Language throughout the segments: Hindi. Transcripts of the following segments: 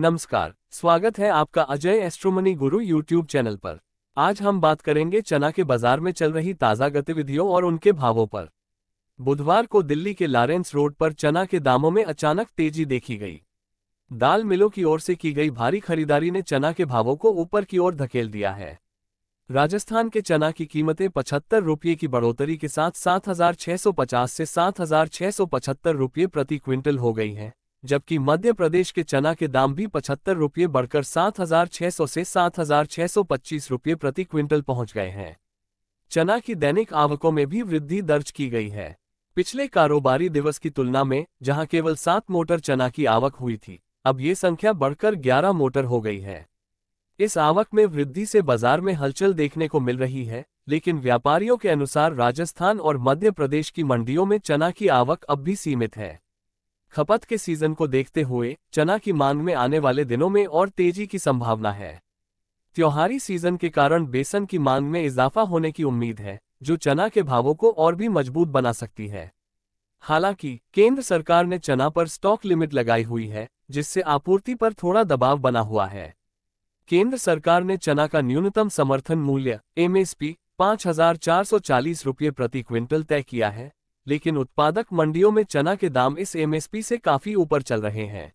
नमस्कार स्वागत है आपका अजय एस्ट्रोमनी गुरु यूट्यूब चैनल पर आज हम बात करेंगे चना के बाजार में चल रही ताज़ा गतिविधियों और उनके भावों पर बुधवार को दिल्ली के लॉरेंस रोड पर चना के दामों में अचानक तेजी देखी गई दाल मिलों की ओर से की गई भारी खरीदारी ने चना के भावों को ऊपर की ओर धकेल दिया है राजस्थान के चना की कीमतें पचहत्तर रुपये की बढ़ोतरी के साथ सात से सात रुपये प्रति क्विंटल हो गई हैं जबकि मध्य प्रदेश के चना के दाम भी पचहत्तर रुपये बढ़कर 7,600 से 7,625 रुपये प्रति क्विंटल पहुंच गए हैं चना की दैनिक आवकों में भी वृद्धि दर्ज की गई है पिछले कारोबारी दिवस की तुलना में जहां केवल सात मोटर चना की आवक हुई थी अब ये संख्या बढ़कर ग्यारह मोटर हो गई है इस आवक में वृद्धि से बाजार में हलचल देखने को मिल रही है लेकिन व्यापारियों के अनुसार राजस्थान और मध्य प्रदेश की मंडियों में चना की आवक अब भी सीमित है खपत के सीजन को देखते हुए चना की मांग में आने वाले दिनों में और तेजी की संभावना है त्योहारी सीजन के कारण बेसन की मांग में इजाफा होने की उम्मीद है जो चना के भावों को और भी मजबूत बना सकती है हालांकि केंद्र सरकार ने चना पर स्टॉक लिमिट लगाई हुई है जिससे आपूर्ति पर थोड़ा दबाव बना हुआ है केंद्र सरकार ने चना का न्यूनतम समर्थन मूल्य एमएसपी 5,440 रुपये प्रति क्विंटल तय किया है लेकिन उत्पादक मंडियों में चना के दाम इस एमएसपी से काफी ऊपर चल रहे हैं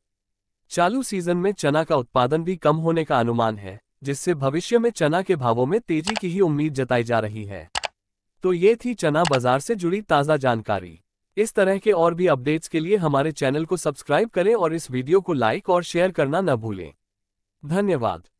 चालू सीजन में चना का उत्पादन भी कम होने का अनुमान है जिससे भविष्य में चना के भावों में तेजी की ही उम्मीद जताई जा रही है तो ये थी चना बाजार से जुड़ी ताज़ा जानकारी इस तरह के और भी अपडेट्स के लिए हमारे चैनल को सब्सक्राइब करें और इस वीडियो को लाइक और शेयर करना न भूलें धन्यवाद